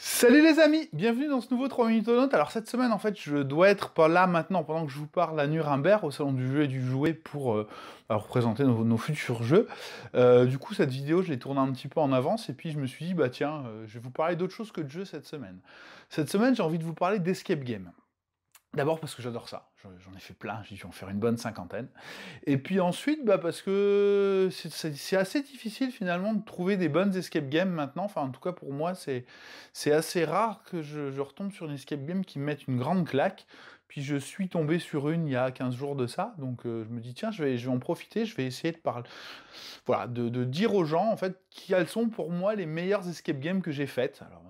Salut les amis, bienvenue dans ce nouveau 3 minutes notes. Alors cette semaine en fait je dois être pas là maintenant pendant que je vous parle à Nuremberg au salon du jeu et du jouet pour présenter euh, bah, représenter nos, futurs jeux. Euh, du coup cette vidéo je l'ai tournée un petit peu en avance et puis je me suis dit bah tiens euh, je vais vous parler d'autre chose que de jeux cette semaine. Cette semaine j'ai envie de vous parler d'escape game. D'abord parce que j'adore ça, j'en ai fait plein, j'ai dû en faire une bonne cinquantaine. Et puis ensuite, bah parce que c'est assez difficile finalement de trouver des bonnes escape games maintenant. Enfin, en tout cas pour moi, c'est assez rare que je, je, retombe sur une escape game qui me mette une grande claque. Puis je suis tombé sur une il y a 15 jours de ça, donc euh, je me dis tiens, je vais, je vais en profiter, je vais essayer de parler, voilà, de, dire aux gens en fait quelles sont pour moi les meilleures escape games que j'ai faites. Alors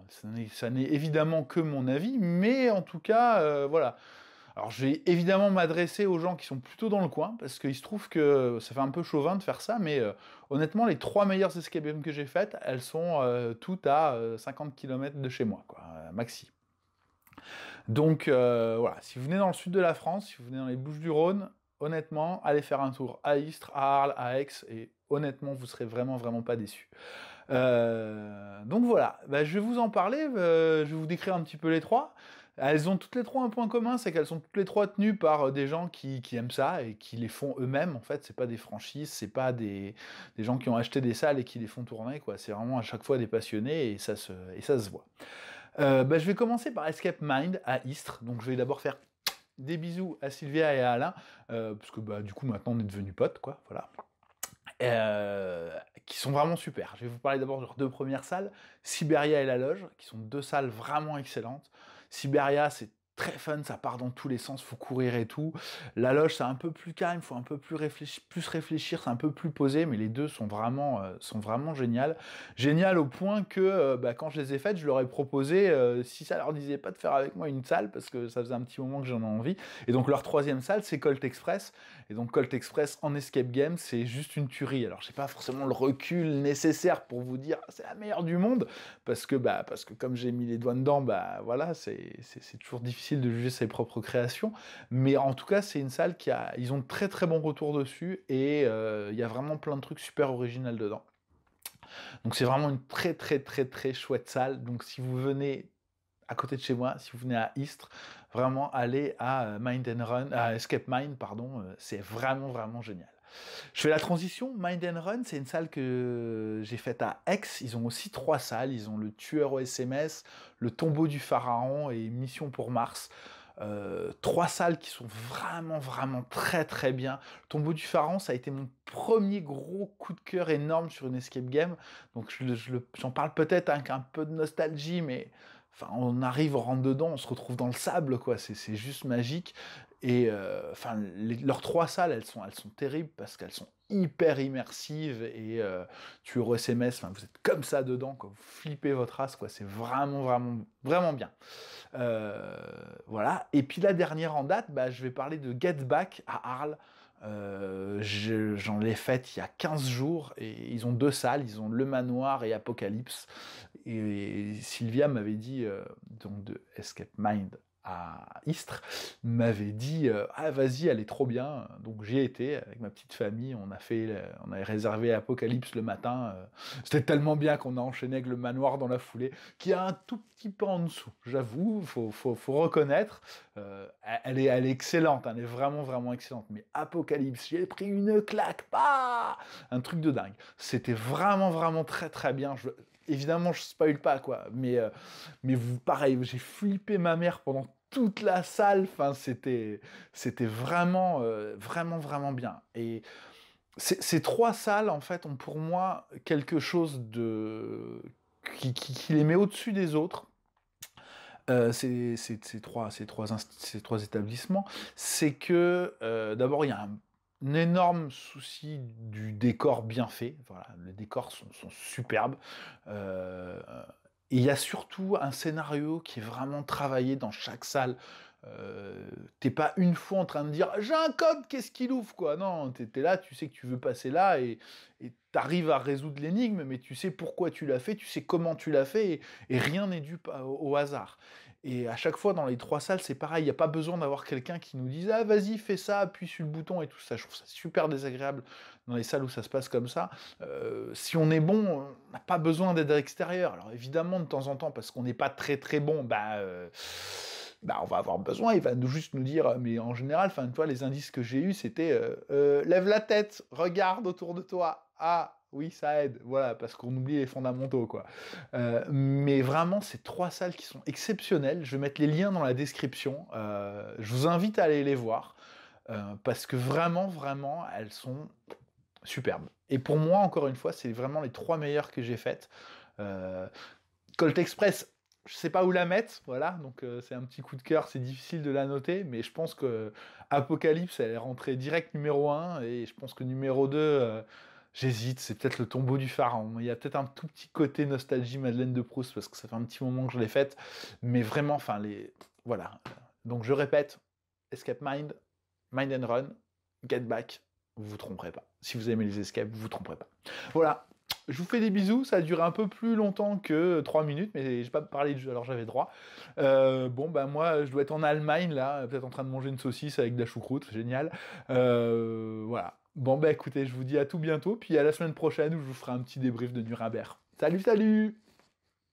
ça n'est évidemment que mon avis, mais en tout cas euh, voilà. Alors je vais évidemment m'adresser aux gens qui sont plutôt dans le coin, parce qu'il se trouve que ça fait un peu chauvin de faire ça, mais euh, honnêtement, les trois meilleures escape games que j'ai faites, elles sont toutes à 50 km de chez moi, quoi, maxi. Donc euh, voilà, si vous venez dans le sud de la France, si vous venez dans les Bouches-du-Rhône, honnêtement, allez faire un tour à Istres, à Arles, à Aix, et honnêtement, vous serez vraiment, vraiment pas déçus. Euh, donc voilà, bah, je vais vous en parler, euh, je vais vous décrire un petit peu les trois. Elles ont toutes les trois un point commun, c'est qu'elles sont toutes les trois tenues par des gens qui, aiment ça et qui les font eux-mêmes. En fait, c'est pas des franchises, c'est pas des, gens qui ont acheté des salles et qui les font tourner, quoi. C'est vraiment à chaque fois des passionnés et ça se voit. Euh, bah, je vais commencer par Escape Mind à Istres. Donc je vais d'abord faire des bisous à Sylvia et à Alain, euh, parce que bah, du coup maintenant on est devenus potes, quoi, voilà. Euh, qui sont vraiment super. Je vais vous parler d'abord de leurs deux premières salles, Siberia et La Loge, qui sont deux salles vraiment excellentes. Siberia, c'est très fun, ça part dans tous les sens, faut courir et tout. La loge, c'est un peu plus calme, faut un peu plus réfléchir, réfléchir, c'est un peu plus posé, mais les deux sont vraiment, euh, sont vraiment géniales. Génial au point que euh, bah, quand je les ai faites, je leur ai proposé, euh, si ça leur disait pas de faire avec moi une salle, parce que ça faisait un petit moment que j'en ai envie. Et donc leur troisième salle, c'est Colt Express. Et donc Colt Express en escape game, c'est juste une tuerie. Alors j'ai pas forcément le recul nécessaire pour vous dire c'est la meilleure du monde, parce que bah parce que comme j'ai mis les doigts dedans, bah voilà, c'est toujours difficile de juger ses propres créations, mais en tout cas, c'est une salle qui a, ils ont très très bon retour dessus et euh, il y a vraiment plein de trucs super originaux dedans. Donc c'est vraiment une très très très très chouette salle. Donc si vous venez à côté de chez moi, si vous venez à Istres, vraiment allez à euh, Mind and Run, à Escape Mind, pardon, euh, c'est vraiment vraiment génial. Je fais la transition. Mind and Run, c'est une salle que j'ai faite à Aix. Ils ont aussi trois salles. Ils ont le Tueur au SMS, le Tombeau du Pharaon et Mission pour Mars. Euh, trois salles qui sont vraiment, vraiment très, très bien. Le Tombeau du Pharaon, ça a été mon premier gros coup de cœur énorme sur une escape game. Donc, j'en je, parle peut-être avec un peu de nostalgie, mais enfin, on arrive, on rentre dedans, on se retrouve dans le sable, quoi. C'est juste magique. Et euh, enfin, leurs trois salles, elles sont, elles sont terribles parce qu'elles sont hyper immersives et euh, tu tu au SMS, vous êtes comme ça dedans, quoi, vous flippez votre as, quoi. C'est vraiment, vraiment, vraiment bien. Euh, voilà. Et puis la dernière en date, bah, je vais parler de Get Back à Arles. J'en ai fait il y a 15 jours et ils ont deux salles, ils ont Le Manoir et Apocalypse. Et, Sylvia m'avait dit, donc de Escape Mind à Istres m'avait dit euh, ah vas-y elle est trop bien donc j'y été avec ma petite famille on a fait euh, on avait réservé Apocalypse le matin euh, c'était tellement bien qu'on a enchaîné avec le manoir dans la foulée qui a un tout petit peu en dessous j'avoue faut, faut, faut reconnaître elle est elle excellente elle est vraiment vraiment excellente mais Apocalypse j'ai pris une claque pas un truc de dingue c'était vraiment vraiment très très bien je évidemment, je spoil pas, quoi. Mais, euh, mais vous, pareil, j'ai flippé ma mère pendant toute la salle. Enfin, c'était, c'était vraiment, euh, vraiment, vraiment bien. Et ces trois salles, en fait, ont pour moi quelque chose de qui, les met au-dessus des autres. Euh, ces, ces, trois, ces, trois, ces trois établissements, c'est que euh, d'abord il y a un un énorme souci du décor bien fait. Voilà, les décors sont, superbes. et euh, il y a surtout un scénario qui est vraiment travaillé dans chaque salle. Euh, t'es pas une fois en train de dire j'ai un code, qu'est-ce qu'il ouvre quoi. Non, t'es là, tu sais que tu veux passer là et t'arrives à résoudre l'énigme, mais tu sais pourquoi tu l'as fait, tu sais comment tu l'as fait et, rien n'est dû au hasard. Et à chaque fois, dans les trois salles, c'est pareil. Il n'y a pas besoin d'avoir quelqu'un qui nous dise Ah, vas-y, fais ça, appuie sur le bouton et tout ça. Je trouve ça super désagréable dans les salles où ça se passe comme ça. Euh, si on est bon, on n'a pas besoin d'aide extérieure. Alors évidemment, de temps en temps, parce qu'on n'est pas très très bon, bah. Euh, bah on va avoir besoin, il va juste nous dire, mais en général, fin, toi, les indices que j'ai eus, c'était euh, lève la tête, regarde autour de toi, ah, oui, ça aide, voilà, parce qu'on oublie les fondamentaux, quoi. Euh, mais vraiment, ces trois salles qui sont exceptionnelles, je vais mettre les liens dans la description, euh, je vous invite à aller les voir, euh, parce que vraiment, vraiment, elles sont superbes. Et pour moi, encore une fois, c'est vraiment les trois meilleures que j'ai faites. Colt Express, je sais pas où la mettre, voilà, donc c'est un petit coup de cœur, c'est difficile de la noter, mais je pense que Apocalypse, elle est rentrée direct numéro 1, et je pense que numéro 2, J'hésite, c'est peut-être le tombeau du pharaon. Il y a peut-être un tout petit côté nostalgie Madeleine de Proust parce que ça fait un petit moment que je l'ai faite. Mais vraiment, enfin, les. Voilà. Donc je répète Escape Mind, Mind and Run, Get Back. Vous vous tromperez pas. Si vous aimez les escapes, vous vous tromperez pas. Voilà. Je vous fais des bisous, ça a duré un peu plus longtemps que 3 minutes, mais j'ai pas parlé de jeu, alors j'avais droit. Euh, bon, ben moi, je dois être en Allemagne, là, peut-être en train de manger une saucisse avec de la choucroute, génial. Euh, voilà. Bon, bah écoutez, je vous dis à tout bientôt, puis à la semaine prochaine où je vous ferai un petit débrief de Nuremberg. Salut, salut